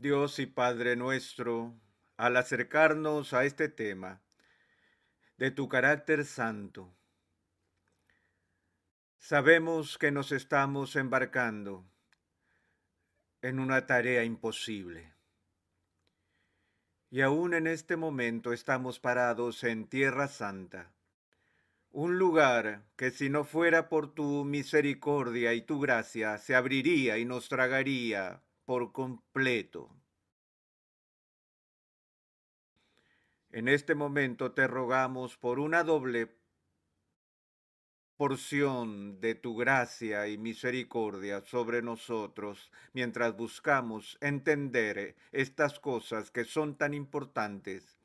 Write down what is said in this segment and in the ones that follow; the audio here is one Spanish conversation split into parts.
Dios y Padre nuestro, al acercarnos a este tema de tu carácter santo, sabemos que nos estamos embarcando en una tarea imposible. Y aún en este momento estamos parados en Tierra Santa, un lugar que si no fuera por tu misericordia y tu gracia se abriría y nos tragaría por completo. En este momento te rogamos por una doble porción de tu gracia y misericordia sobre nosotros mientras buscamos entender estas cosas que son tan importantes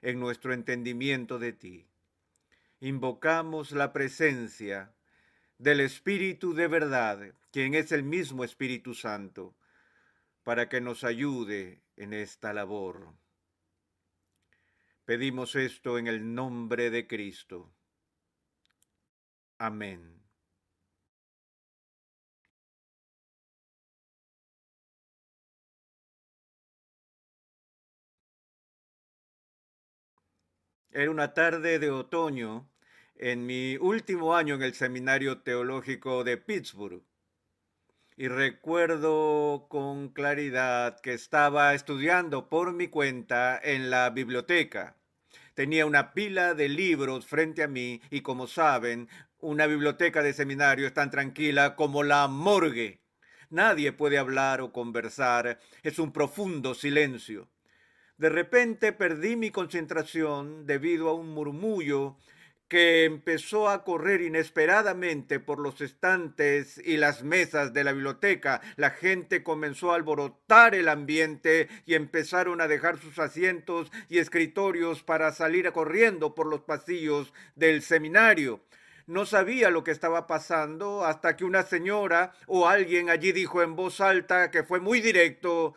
en nuestro entendimiento de ti. Invocamos la presencia del Espíritu de verdad, quien es el mismo Espíritu Santo, para que nos ayude en esta labor. Pedimos esto en el nombre de Cristo. Amén. Era una tarde de otoño en mi último año en el Seminario Teológico de Pittsburgh y recuerdo con claridad que estaba estudiando por mi cuenta en la biblioteca. Tenía una pila de libros frente a mí y como saben, una biblioteca de seminario es tan tranquila como la morgue. Nadie puede hablar o conversar, es un profundo silencio. De repente perdí mi concentración debido a un murmullo que empezó a correr inesperadamente por los estantes y las mesas de la biblioteca. La gente comenzó a alborotar el ambiente y empezaron a dejar sus asientos y escritorios para salir corriendo por los pasillos del seminario. No sabía lo que estaba pasando hasta que una señora o alguien allí dijo en voz alta que fue muy directo,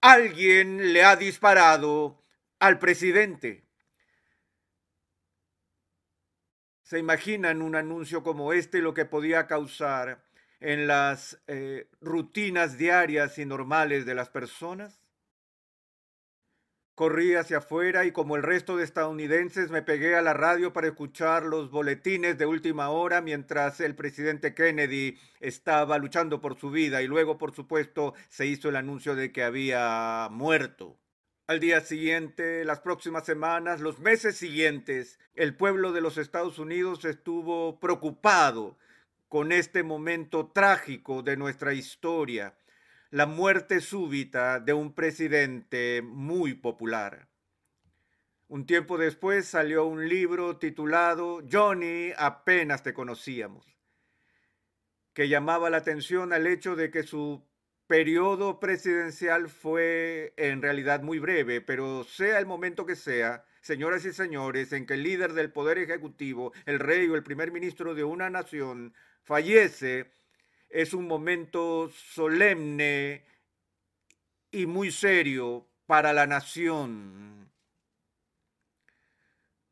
alguien le ha disparado al presidente. se imaginan un anuncio como este lo que podía causar en las eh, rutinas diarias y normales de las personas? Corrí hacia afuera y como el resto de estadounidenses me pegué a la radio para escuchar los boletines de última hora mientras el presidente Kennedy estaba luchando por su vida y luego, por supuesto, se hizo el anuncio de que había muerto. Al día siguiente, las próximas semanas, los meses siguientes, el pueblo de los Estados Unidos estuvo preocupado con este momento trágico de nuestra historia, la muerte súbita de un presidente muy popular. Un tiempo después salió un libro titulado Johnny apenas te conocíamos, que llamaba la atención al hecho de que su periodo presidencial fue en realidad muy breve, pero sea el momento que sea, señoras y señores, en que el líder del Poder Ejecutivo, el rey o el primer ministro de una nación fallece, es un momento solemne y muy serio para la nación.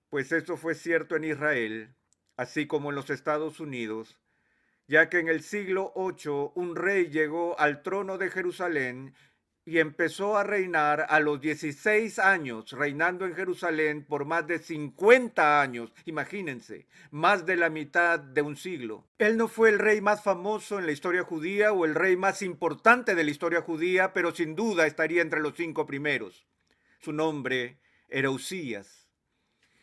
Pues esto fue cierto en Israel, así como en los Estados Unidos, ya que en el siglo VIII un rey llegó al trono de Jerusalén y empezó a reinar a los 16 años, reinando en Jerusalén por más de 50 años, imagínense, más de la mitad de un siglo. Él no fue el rey más famoso en la historia judía o el rey más importante de la historia judía, pero sin duda estaría entre los cinco primeros. Su nombre era Usías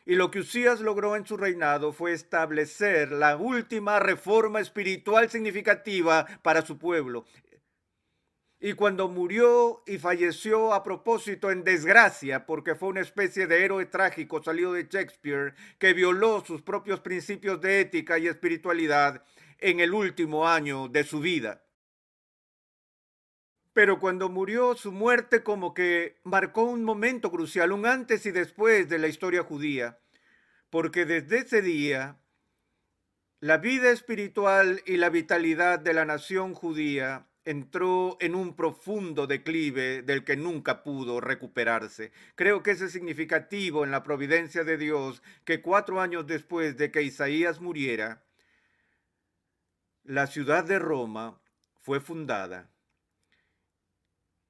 y lo que Usías logró en su reinado fue establecer la última reforma espiritual significativa para su pueblo. Y cuando murió y falleció a propósito en desgracia, porque fue una especie de héroe trágico salido de Shakespeare, que violó sus propios principios de ética y espiritualidad en el último año de su vida. Pero cuando murió, su muerte como que marcó un momento crucial, un antes y después de la historia judía porque desde ese día la vida espiritual y la vitalidad de la nación judía entró en un profundo declive del que nunca pudo recuperarse. Creo que es significativo en la providencia de Dios que cuatro años después de que Isaías muriera, la ciudad de Roma fue fundada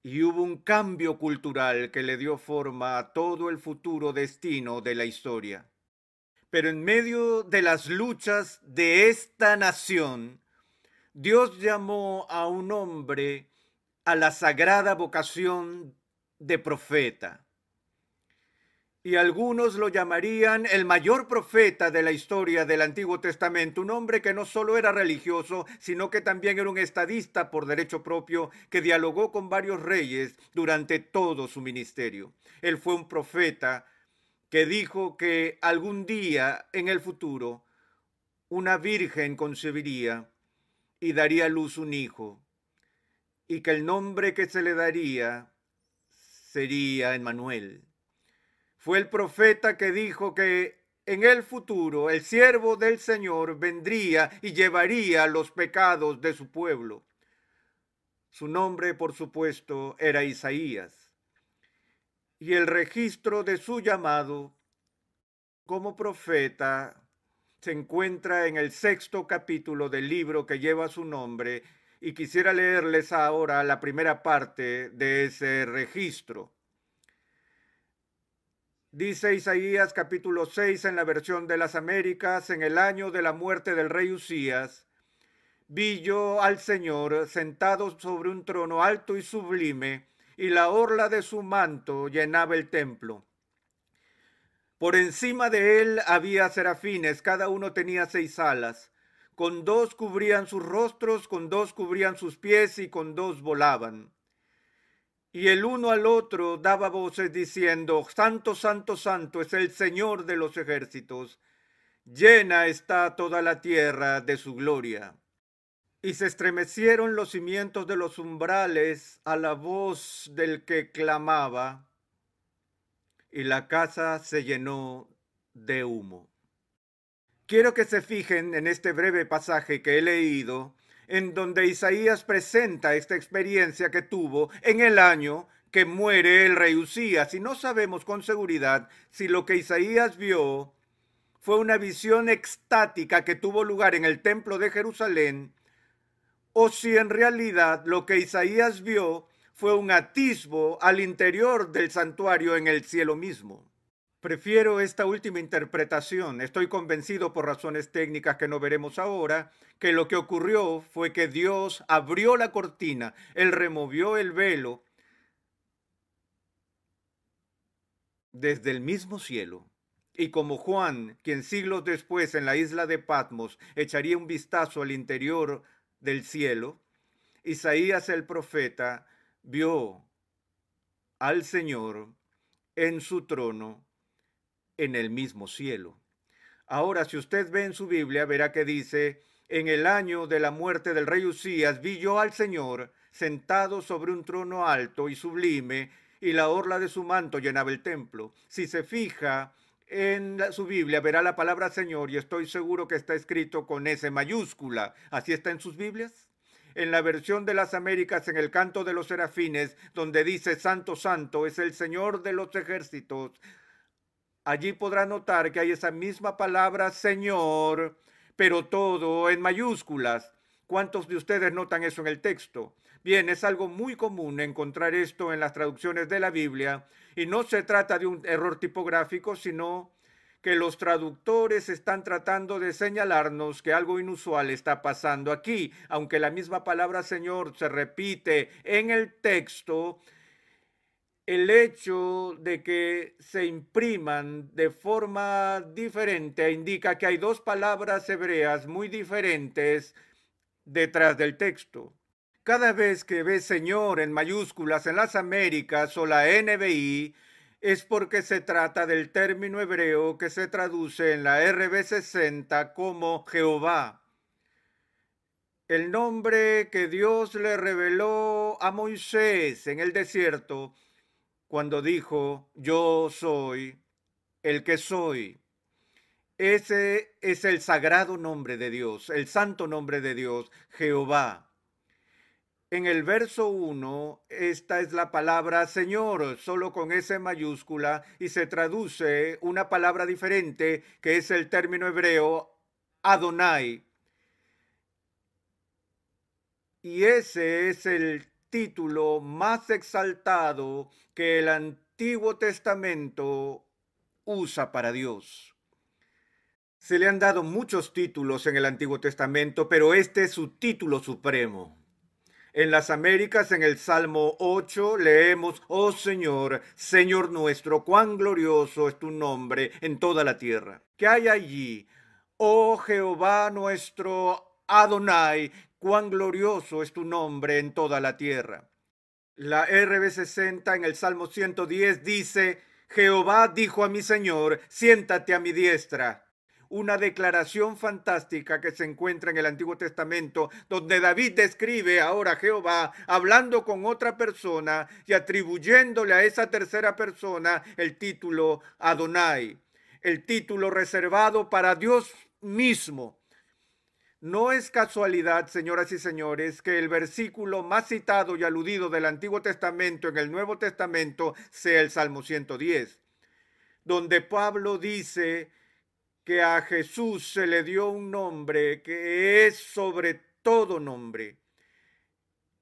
y hubo un cambio cultural que le dio forma a todo el futuro destino de la historia. Pero en medio de las luchas de esta nación, Dios llamó a un hombre a la sagrada vocación de profeta. Y algunos lo llamarían el mayor profeta de la historia del Antiguo Testamento, un hombre que no solo era religioso, sino que también era un estadista por derecho propio que dialogó con varios reyes durante todo su ministerio. Él fue un profeta que dijo que algún día en el futuro una virgen concebiría y daría a luz un hijo, y que el nombre que se le daría sería Emmanuel. Fue el profeta que dijo que en el futuro el siervo del Señor vendría y llevaría los pecados de su pueblo. Su nombre, por supuesto, era Isaías y el registro de su llamado como profeta se encuentra en el sexto capítulo del libro que lleva su nombre y quisiera leerles ahora la primera parte de ese registro. Dice Isaías capítulo 6 en la versión de las Américas, en el año de la muerte del rey Usías, vi yo al Señor sentado sobre un trono alto y sublime, y la orla de su manto llenaba el templo. Por encima de él había serafines, cada uno tenía seis alas. Con dos cubrían sus rostros, con dos cubrían sus pies y con dos volaban. Y el uno al otro daba voces diciendo, Santo, Santo, Santo es el Señor de los ejércitos, llena está toda la tierra de su gloria. Y se estremecieron los cimientos de los umbrales a la voz del que clamaba, y la casa se llenó de humo. Quiero que se fijen en este breve pasaje que he leído, en donde Isaías presenta esta experiencia que tuvo en el año que muere el rey Usías, y no sabemos con seguridad si lo que Isaías vio fue una visión extática que tuvo lugar en el templo de Jerusalén, o si en realidad lo que Isaías vio fue un atisbo al interior del santuario en el cielo mismo. Prefiero esta última interpretación. Estoy convencido por razones técnicas que no veremos ahora, que lo que ocurrió fue que Dios abrió la cortina, Él removió el velo desde el mismo cielo. Y como Juan, quien siglos después en la isla de Patmos echaría un vistazo al interior del cielo, Isaías el profeta vio al Señor en su trono en el mismo cielo. Ahora, si usted ve en su Biblia, verá que dice, en el año de la muerte del rey Usías, vi yo al Señor sentado sobre un trono alto y sublime, y la orla de su manto llenaba el templo. Si se fija en su Biblia verá la palabra Señor y estoy seguro que está escrito con S mayúscula. ¿Así está en sus Biblias? En la versión de las Américas, en el canto de los serafines, donde dice, Santo, Santo es el Señor de los ejércitos. Allí podrá notar que hay esa misma palabra Señor, pero todo en mayúsculas. ¿Cuántos de ustedes notan eso en el texto? Bien, es algo muy común encontrar esto en las traducciones de la Biblia y no se trata de un error tipográfico, sino que los traductores están tratando de señalarnos que algo inusual está pasando aquí, aunque la misma palabra Señor se repite en el texto, el hecho de que se impriman de forma diferente indica que hay dos palabras hebreas muy diferentes detrás del texto. Cada vez que ve Señor en mayúsculas en las Américas o la NBI, es porque se trata del término hebreo que se traduce en la RB60 como Jehová. El nombre que Dios le reveló a Moisés en el desierto cuando dijo, yo soy el que soy. Ese es el sagrado nombre de Dios, el santo nombre de Dios, Jehová. En el verso 1, esta es la palabra Señor, solo con S mayúscula, y se traduce una palabra diferente que es el término hebreo Adonai. Y ese es el título más exaltado que el Antiguo Testamento usa para Dios. Se le han dado muchos títulos en el Antiguo Testamento, pero este es su título supremo. En las Américas, en el Salmo 8, leemos, Oh Señor, Señor nuestro, cuán glorioso es tu nombre en toda la tierra. ¿Qué hay allí? Oh Jehová nuestro Adonai, cuán glorioso es tu nombre en toda la tierra. La RB60 en el Salmo 110 dice, Jehová dijo a mi Señor, siéntate a mi diestra una declaración fantástica que se encuentra en el Antiguo Testamento, donde David describe ahora a Jehová hablando con otra persona y atribuyéndole a esa tercera persona el título Adonai, el título reservado para Dios mismo. No es casualidad, señoras y señores, que el versículo más citado y aludido del Antiguo Testamento en el Nuevo Testamento sea el Salmo 110, donde Pablo dice que a Jesús se le dio un nombre que es sobre todo nombre,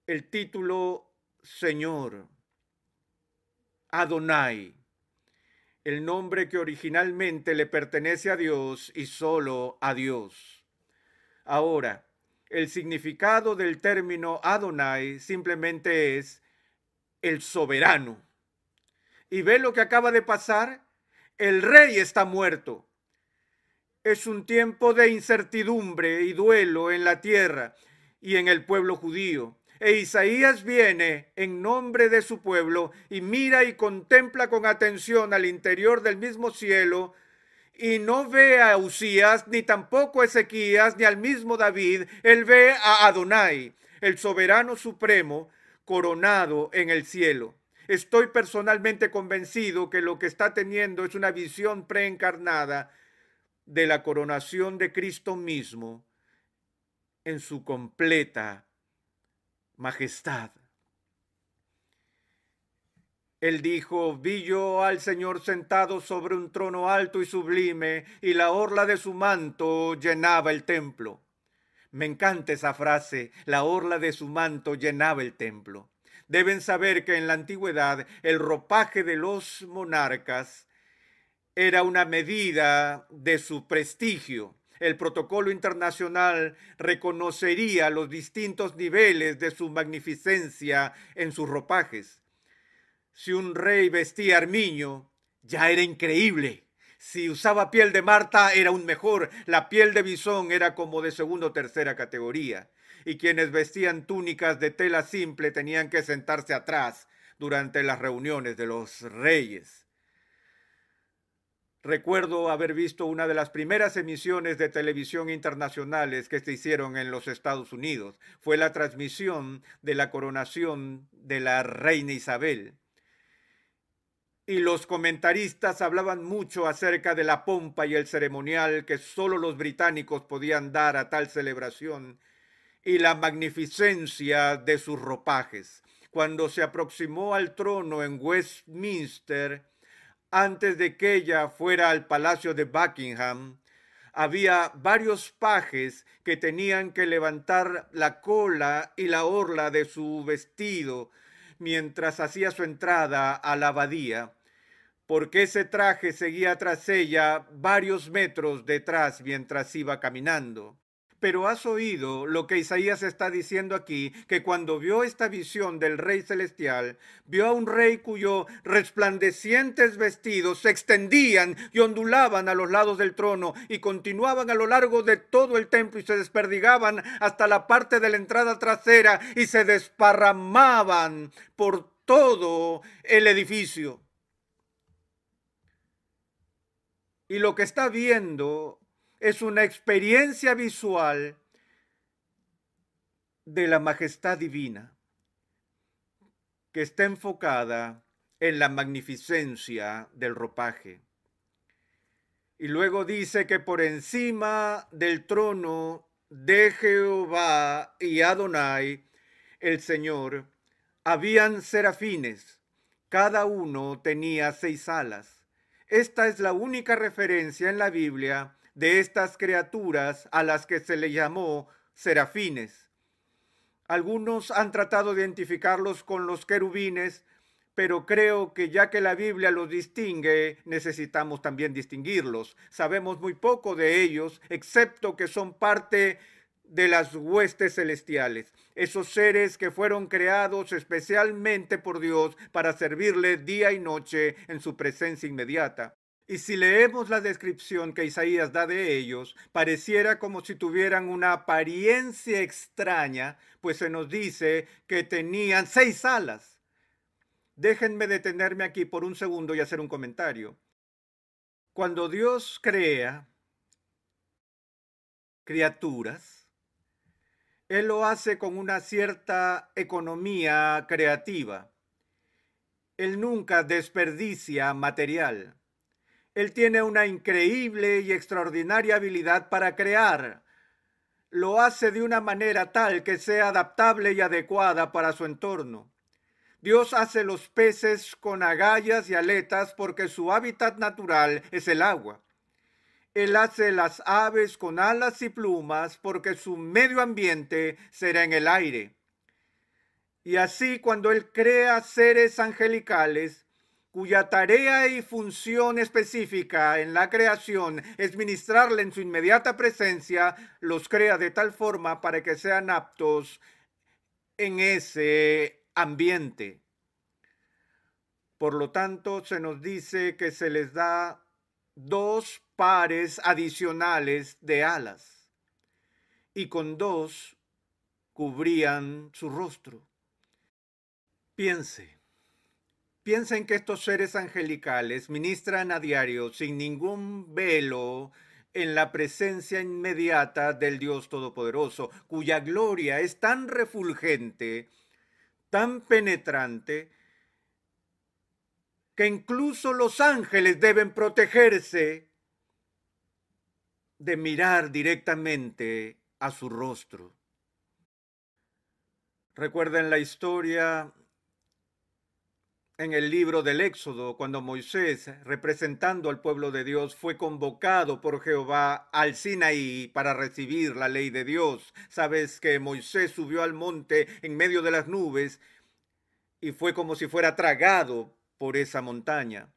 el título Señor, Adonai, el nombre que originalmente le pertenece a Dios y solo a Dios. Ahora, el significado del término Adonai simplemente es el soberano. Y ve lo que acaba de pasar, el rey está muerto es un tiempo de incertidumbre y duelo en la tierra y en el pueblo judío. E Isaías viene en nombre de su pueblo y mira y contempla con atención al interior del mismo cielo y no ve a Usías, ni tampoco a Ezequías, ni al mismo David. Él ve a Adonai, el soberano supremo, coronado en el cielo. Estoy personalmente convencido que lo que está teniendo es una visión preencarnada de la coronación de Cristo mismo en su completa majestad. Él dijo, vi yo al Señor sentado sobre un trono alto y sublime, y la orla de su manto llenaba el templo. Me encanta esa frase, la orla de su manto llenaba el templo. Deben saber que en la antigüedad el ropaje de los monarcas era una medida de su prestigio. El protocolo internacional reconocería los distintos niveles de su magnificencia en sus ropajes. Si un rey vestía armiño, ya era increíble. Si usaba piel de Marta era un mejor, la piel de bisón era como de segunda o tercera categoría, y quienes vestían túnicas de tela simple tenían que sentarse atrás durante las reuniones de los reyes. Recuerdo haber visto una de las primeras emisiones de televisión internacionales que se hicieron en los Estados Unidos. Fue la transmisión de la coronación de la reina Isabel. Y los comentaristas hablaban mucho acerca de la pompa y el ceremonial que solo los británicos podían dar a tal celebración y la magnificencia de sus ropajes. Cuando se aproximó al trono en Westminster, antes de que ella fuera al palacio de Buckingham, había varios pajes que tenían que levantar la cola y la orla de su vestido mientras hacía su entrada a la abadía, porque ese traje seguía tras ella varios metros detrás mientras iba caminando pero has oído lo que Isaías está diciendo aquí, que cuando vio esta visión del Rey Celestial, vio a un rey cuyo resplandecientes vestidos se extendían y ondulaban a los lados del trono y continuaban a lo largo de todo el templo y se desperdigaban hasta la parte de la entrada trasera y se desparramaban por todo el edificio. Y lo que está viendo es una experiencia visual de la majestad divina que está enfocada en la magnificencia del ropaje. Y luego dice que por encima del trono de Jehová y Adonai, el Señor, habían serafines. Cada uno tenía seis alas. Esta es la única referencia en la Biblia de estas criaturas a las que se le llamó serafines. Algunos han tratado de identificarlos con los querubines, pero creo que ya que la Biblia los distingue, necesitamos también distinguirlos. Sabemos muy poco de ellos, excepto que son parte de las huestes celestiales, esos seres que fueron creados especialmente por Dios para servirle día y noche en su presencia inmediata. Y si leemos la descripción que Isaías da de ellos, pareciera como si tuvieran una apariencia extraña, pues se nos dice que tenían seis alas. Déjenme detenerme aquí por un segundo y hacer un comentario. Cuando Dios crea criaturas, Él lo hace con una cierta economía creativa. Él nunca desperdicia material. Él tiene una increíble y extraordinaria habilidad para crear. Lo hace de una manera tal que sea adaptable y adecuada para su entorno. Dios hace los peces con agallas y aletas porque su hábitat natural es el agua. Él hace las aves con alas y plumas porque su medio ambiente será en el aire. Y así cuando Él crea seres angelicales, cuya tarea y función específica en la creación es ministrarle en su inmediata presencia, los crea de tal forma para que sean aptos en ese ambiente. Por lo tanto, se nos dice que se les da dos pares adicionales de alas y con dos cubrían su rostro. Piense. Piensen que estos seres angelicales ministran a diario sin ningún velo en la presencia inmediata del Dios Todopoderoso, cuya gloria es tan refulgente, tan penetrante, que incluso los ángeles deben protegerse de mirar directamente a su rostro. Recuerden la historia en el libro del Éxodo, cuando Moisés, representando al pueblo de Dios, fue convocado por Jehová al Sinaí para recibir la ley de Dios. Sabes que Moisés subió al monte en medio de las nubes y fue como si fuera tragado por esa montaña.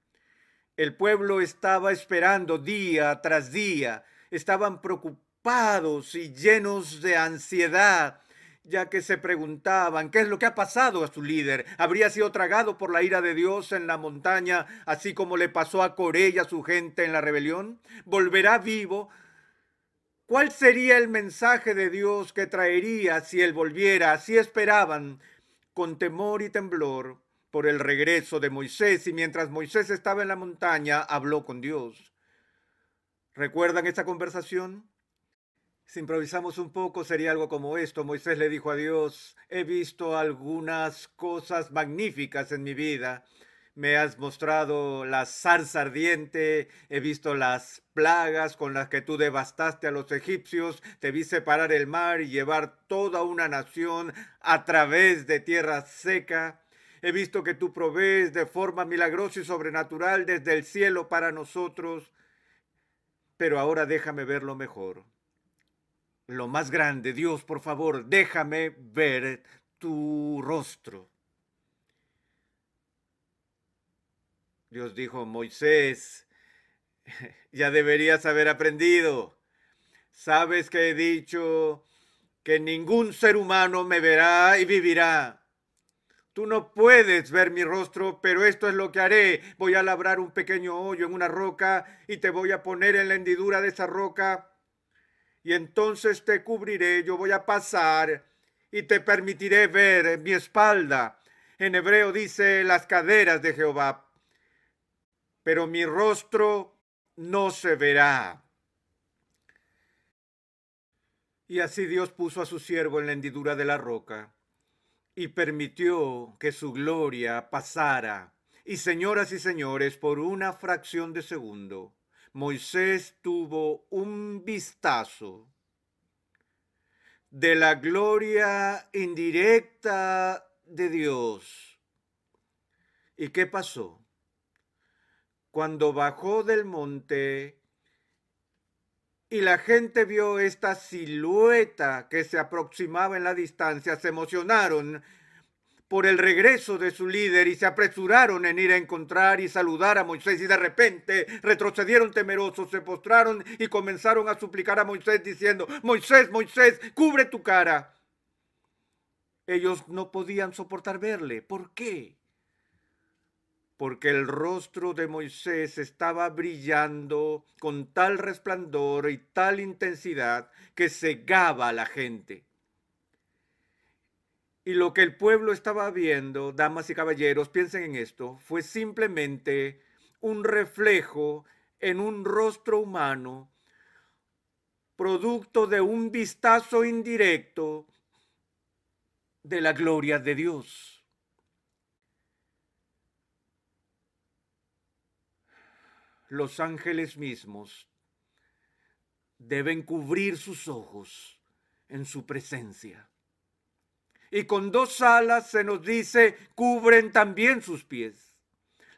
El pueblo estaba esperando día tras día, estaban preocupados y llenos de ansiedad ya que se preguntaban qué es lo que ha pasado a su líder. Habría sido tragado por la ira de Dios en la montaña, así como le pasó a Coré y a su gente en la rebelión. ¿Volverá vivo? ¿Cuál sería el mensaje de Dios que traería si él volviera? Así esperaban, con temor y temblor, por el regreso de Moisés. Y mientras Moisés estaba en la montaña, habló con Dios. ¿Recuerdan esa conversación? Si improvisamos un poco, sería algo como esto. Moisés le dijo a Dios, he visto algunas cosas magníficas en mi vida. Me has mostrado la zarza ardiente, he visto las plagas con las que tú devastaste a los egipcios, te vi separar el mar y llevar toda una nación a través de tierra seca. He visto que tú provees de forma milagrosa y sobrenatural desde el cielo para nosotros. Pero ahora déjame verlo mejor lo más grande. Dios, por favor, déjame ver tu rostro. Dios dijo, Moisés, ya deberías haber aprendido. Sabes que he dicho que ningún ser humano me verá y vivirá. Tú no puedes ver mi rostro, pero esto es lo que haré. Voy a labrar un pequeño hoyo en una roca y te voy a poner en la hendidura de esa roca y entonces te cubriré, yo voy a pasar y te permitiré ver mi espalda. En hebreo dice las caderas de Jehová, pero mi rostro no se verá. Y así Dios puso a su siervo en la hendidura de la roca y permitió que su gloria pasara. Y señoras y señores, por una fracción de segundo, Moisés tuvo un vistazo de la gloria indirecta de Dios. ¿Y qué pasó? Cuando bajó del monte y la gente vio esta silueta que se aproximaba en la distancia, se emocionaron por el regreso de su líder y se apresuraron en ir a encontrar y saludar a Moisés y de repente retrocedieron temerosos, se postraron y comenzaron a suplicar a Moisés diciendo, Moisés, Moisés, cubre tu cara. Ellos no podían soportar verle. ¿Por qué? Porque el rostro de Moisés estaba brillando con tal resplandor y tal intensidad que cegaba a la gente. Y lo que el pueblo estaba viendo, damas y caballeros, piensen en esto, fue simplemente un reflejo en un rostro humano, producto de un vistazo indirecto de la gloria de Dios. los ángeles mismos deben cubrir sus ojos en su presencia y con dos alas se nos dice cubren también sus pies.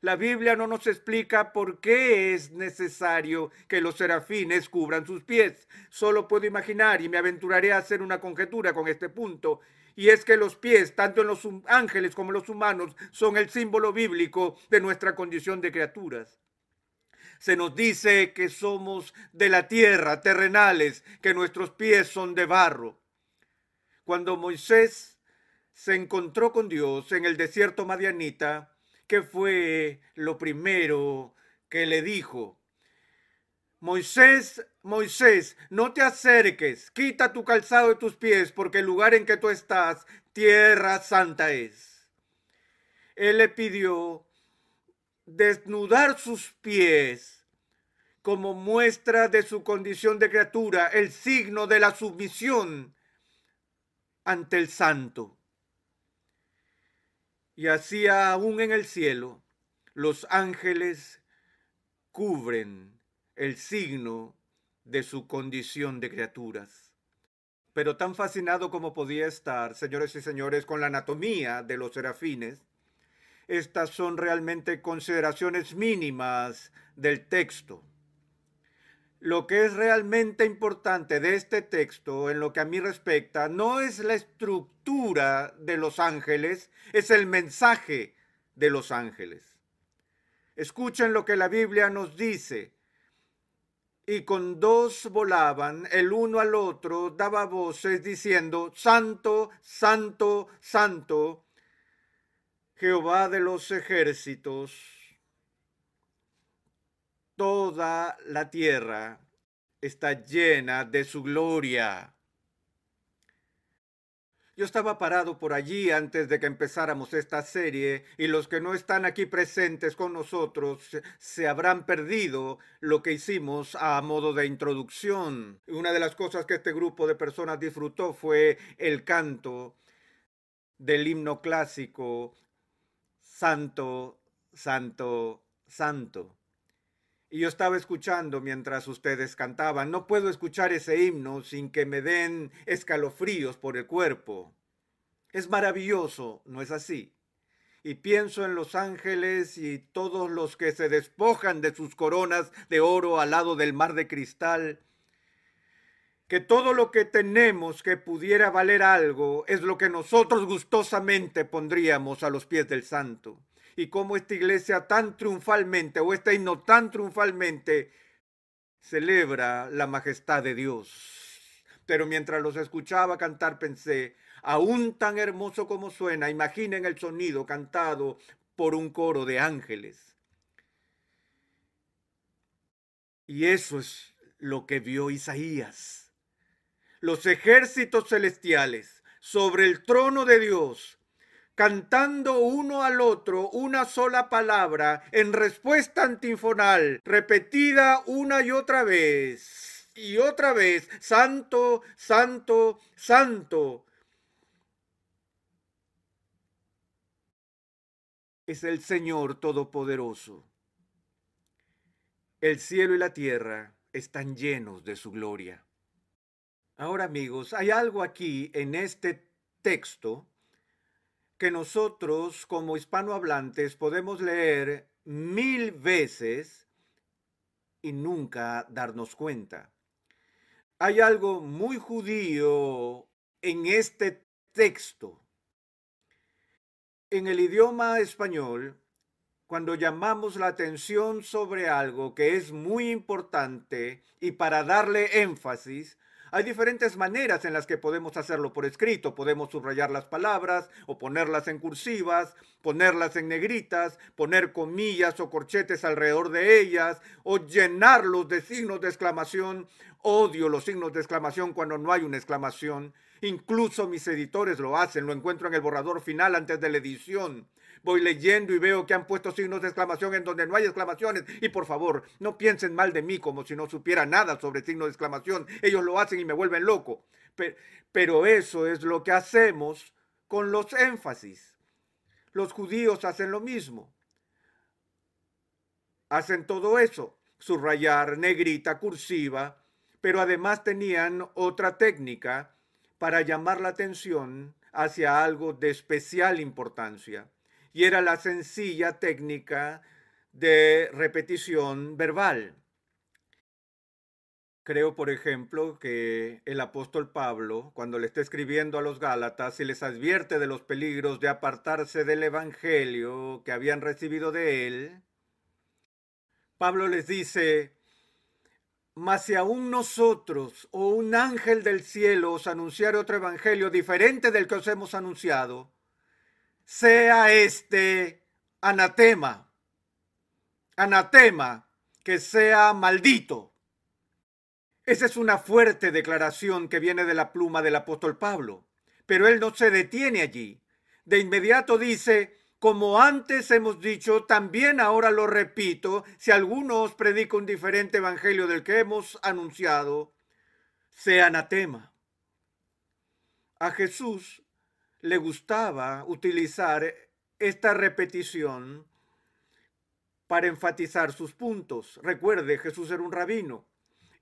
La Biblia no nos explica por qué es necesario que los serafines cubran sus pies. Solo puedo imaginar y me aventuraré a hacer una conjetura con este punto. Y es que los pies, tanto en los ángeles como en los humanos, son el símbolo bíblico de nuestra condición de criaturas. Se nos dice que somos de la tierra, terrenales, que nuestros pies son de barro. Cuando Moisés se encontró con Dios en el desierto Madianita, que fue lo primero que le dijo. Moisés, Moisés, no te acerques, quita tu calzado de tus pies, porque el lugar en que tú estás, tierra santa es. Él le pidió desnudar sus pies como muestra de su condición de criatura, el signo de la sumisión ante el santo y así aún en el cielo los ángeles cubren el signo de su condición de criaturas. Pero tan fascinado como podía estar, señores y señores, con la anatomía de los serafines, estas son realmente consideraciones mínimas del texto lo que es realmente importante de este texto, en lo que a mí respecta, no es la estructura de los ángeles, es el mensaje de los ángeles. Escuchen lo que la Biblia nos dice. Y con dos volaban, el uno al otro daba voces diciendo, Santo, Santo, Santo, Jehová de los ejércitos toda la tierra está llena de su gloria. Yo estaba parado por allí antes de que empezáramos esta serie y los que no están aquí presentes con nosotros se habrán perdido lo que hicimos a modo de introducción. Una de las cosas que este grupo de personas disfrutó fue el canto del himno clásico Santo, Santo, Santo y yo estaba escuchando mientras ustedes cantaban. No puedo escuchar ese himno sin que me den escalofríos por el cuerpo. Es maravilloso, ¿no es así? Y pienso en los ángeles y todos los que se despojan de sus coronas de oro al lado del mar de cristal. Que todo lo que tenemos que pudiera valer algo es lo que nosotros gustosamente pondríamos a los pies del santo y cómo esta iglesia tan triunfalmente o este himno tan triunfalmente celebra la majestad de Dios. Pero mientras los escuchaba cantar pensé, aún tan hermoso como suena, imaginen el sonido cantado por un coro de ángeles. Y eso es lo que vio Isaías. Los ejércitos celestiales sobre el trono de Dios cantando uno al otro una sola palabra en respuesta antifonal, repetida una y otra vez. Y otra vez, santo, santo, santo. Es el Señor Todopoderoso. El cielo y la tierra están llenos de su gloria. Ahora amigos, hay algo aquí en este texto que nosotros como hispanohablantes podemos leer mil veces y nunca darnos cuenta. Hay algo muy judío en este texto. En el idioma español, cuando llamamos la atención sobre algo que es muy importante y para darle énfasis, hay diferentes maneras en las que podemos hacerlo por escrito. Podemos subrayar las palabras o ponerlas en cursivas, ponerlas en negritas, poner comillas o corchetes alrededor de ellas o llenarlos de signos de exclamación. Odio los signos de exclamación cuando no hay una exclamación. Incluso mis editores lo hacen, lo encuentro en el borrador final antes de la edición voy leyendo y veo que han puesto signos de exclamación en donde no hay exclamaciones. Y por favor, no piensen mal de mí como si no supiera nada sobre signos de exclamación. Ellos lo hacen y me vuelven loco. Pero eso es lo que hacemos con los énfasis. Los judíos hacen lo mismo. Hacen todo eso, subrayar, negrita, cursiva, pero además tenían otra técnica para llamar la atención hacia algo de especial importancia y era la sencilla técnica de repetición verbal. Creo, por ejemplo, que el apóstol Pablo, cuando le está escribiendo a los Gálatas y les advierte de los peligros de apartarse del Evangelio que habían recibido de él, Pablo les dice, mas si aún nosotros o oh un ángel del cielo os anunciara otro Evangelio diferente del que os hemos anunciado, sea este anatema, anatema, que sea maldito. Esa es una fuerte declaración que viene de la pluma del apóstol Pablo, pero él no se detiene allí. De inmediato dice, como antes hemos dicho, también ahora lo repito, si alguno os predica un diferente evangelio del que hemos anunciado, sea anatema. A Jesús le gustaba utilizar esta repetición para enfatizar sus puntos. Recuerde, Jesús era un rabino.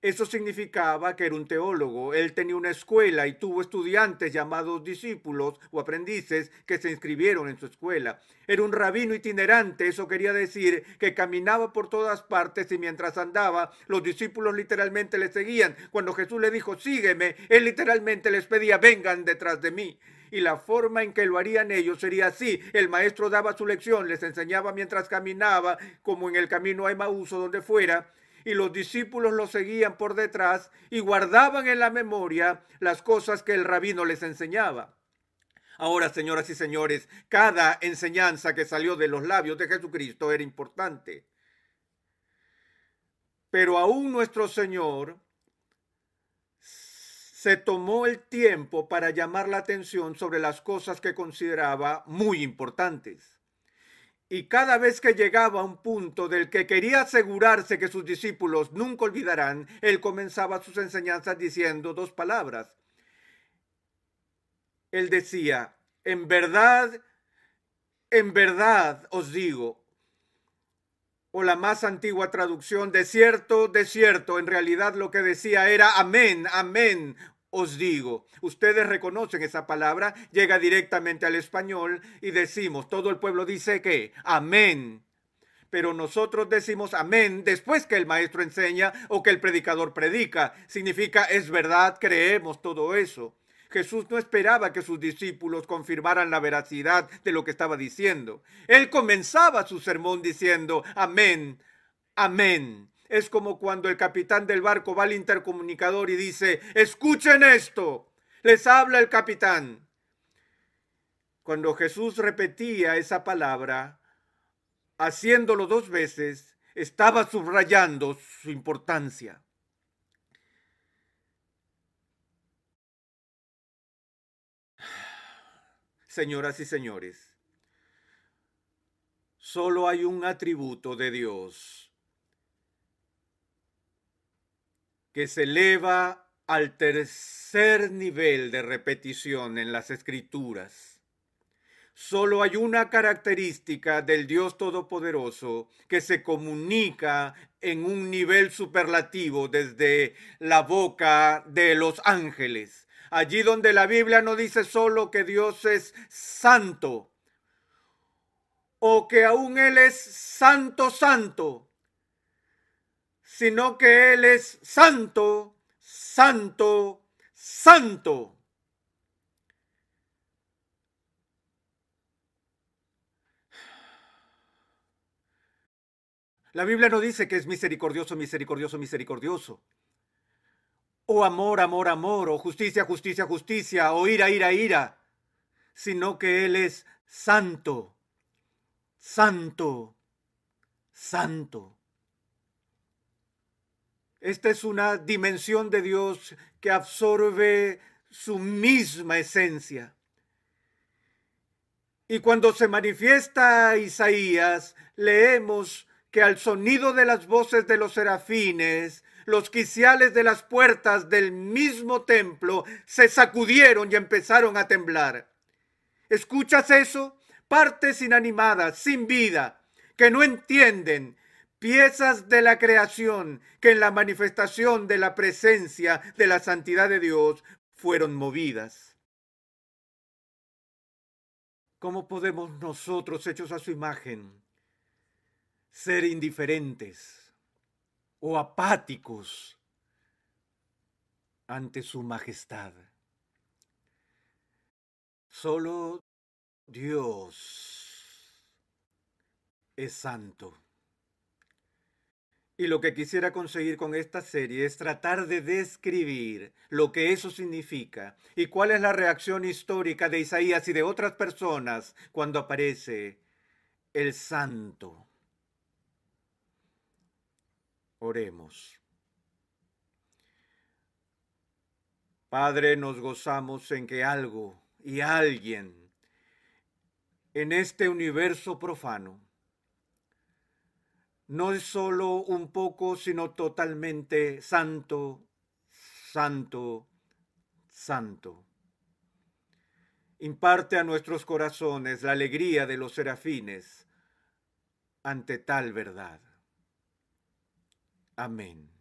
Eso significaba que era un teólogo. Él tenía una escuela y tuvo estudiantes llamados discípulos o aprendices que se inscribieron en su escuela. Era un rabino itinerante, eso quería decir que caminaba por todas partes y mientras andaba, los discípulos literalmente le seguían. Cuando Jesús le dijo, sígueme, él literalmente les pedía, vengan detrás de mí y la forma en que lo harían ellos sería así. El maestro daba su lección, les enseñaba mientras caminaba, como en el camino a Emaús donde fuera, y los discípulos lo seguían por detrás y guardaban en la memoria las cosas que el rabino les enseñaba. Ahora, señoras y señores, cada enseñanza que salió de los labios de Jesucristo era importante. Pero aún nuestro Señor se tomó el tiempo para llamar la atención sobre las cosas que consideraba muy importantes. Y cada vez que llegaba a un punto del que quería asegurarse que sus discípulos nunca olvidarán, él comenzaba sus enseñanzas diciendo dos palabras. Él decía, en verdad, en verdad os digo, o la más antigua traducción, de cierto, de cierto, en realidad lo que decía era amén, amén, os digo. Ustedes reconocen esa palabra, llega directamente al español y decimos, todo el pueblo dice que amén. Pero nosotros decimos amén después que el maestro enseña o que el predicador predica. Significa, es verdad, creemos todo eso. Jesús no esperaba que sus discípulos confirmaran la veracidad de lo que estaba diciendo. Él comenzaba su sermón diciendo, amén, amén. Es como cuando el capitán del barco va al intercomunicador y dice, escuchen esto, les habla el capitán. Cuando Jesús repetía esa palabra, haciéndolo dos veces, estaba subrayando su importancia. Señoras y señores, solo hay un atributo de Dios que se eleva al tercer nivel de repetición en las escrituras. Solo hay una característica del Dios Todopoderoso que se comunica en un nivel superlativo desde la boca de los ángeles. Allí donde la Biblia no dice solo que Dios es santo o que aún Él es santo santo, sino que Él es santo, santo, santo. La Biblia no dice que es misericordioso, misericordioso, misericordioso. O amor, amor, amor, o justicia, justicia, justicia, o ira, ira, ira, sino que Él es santo, santo, santo. Esta es una dimensión de Dios que absorbe su misma esencia. Y cuando se manifiesta Isaías, leemos que al sonido de las voces de los serafines, los quiciales de las puertas del mismo templo se sacudieron y empezaron a temblar. ¿Escuchas eso? Partes inanimadas, sin vida, que no entienden, piezas de la creación que en la manifestación de la presencia de la santidad de Dios fueron movidas. ¿Cómo podemos nosotros, hechos a su imagen, ser indiferentes o apáticos ante su majestad? Solo Dios es santo. Y lo que quisiera conseguir con esta serie es tratar de describir lo que eso significa y cuál es la reacción histórica de Isaías y de otras personas cuando aparece el santo. Oremos. Padre, nos gozamos en que algo y alguien en este universo profano no es solo un poco, sino totalmente santo, santo, santo. Imparte a nuestros corazones la alegría de los serafines ante tal verdad. Amén.